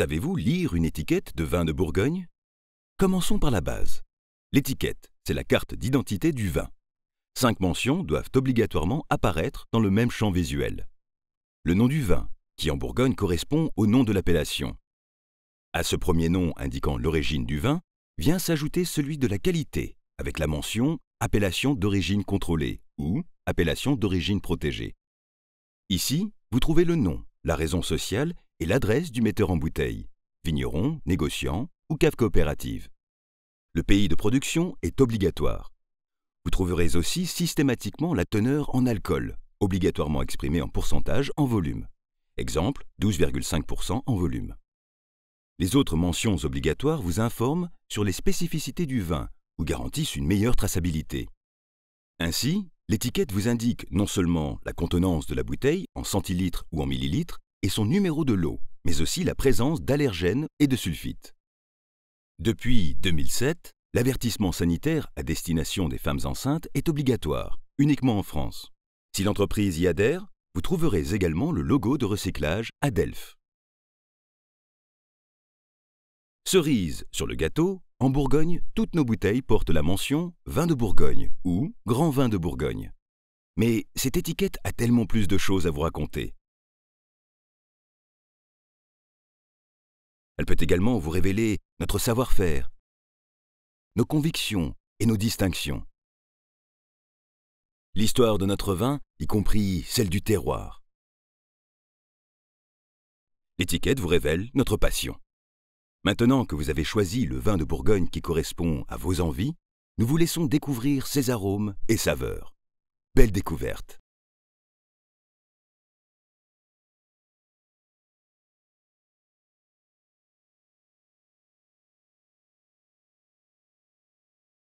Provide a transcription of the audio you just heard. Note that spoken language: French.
Savez-vous lire une étiquette de vin de Bourgogne Commençons par la base. L'étiquette, c'est la carte d'identité du vin. Cinq mentions doivent obligatoirement apparaître dans le même champ visuel. Le nom du vin, qui en Bourgogne correspond au nom de l'appellation. À ce premier nom indiquant l'origine du vin, vient s'ajouter celui de la qualité, avec la mention appellation d'origine contrôlée ou appellation d'origine protégée. Ici, vous trouvez le nom, la raison sociale et l'adresse du metteur en bouteille, vigneron, négociant ou cave coopérative. Le pays de production est obligatoire. Vous trouverez aussi systématiquement la teneur en alcool, obligatoirement exprimée en pourcentage en volume. Exemple, 12,5% en volume. Les autres mentions obligatoires vous informent sur les spécificités du vin ou garantissent une meilleure traçabilité. Ainsi, l'étiquette vous indique non seulement la contenance de la bouteille en centilitres ou en millilitres, et son numéro de lot, mais aussi la présence d'allergènes et de sulfites. Depuis 2007, l'avertissement sanitaire à destination des femmes enceintes est obligatoire, uniquement en France. Si l'entreprise y adhère, vous trouverez également le logo de recyclage à Delphes. Cerise sur le gâteau, en Bourgogne, toutes nos bouteilles portent la mention « vin de Bourgogne » ou « grand vin de Bourgogne ». Mais cette étiquette a tellement plus de choses à vous raconter. peut également vous révéler notre savoir-faire, nos convictions et nos distinctions. L'histoire de notre vin, y compris celle du terroir. L'étiquette vous révèle notre passion. Maintenant que vous avez choisi le vin de Bourgogne qui correspond à vos envies, nous vous laissons découvrir ses arômes et saveurs. Belle découverte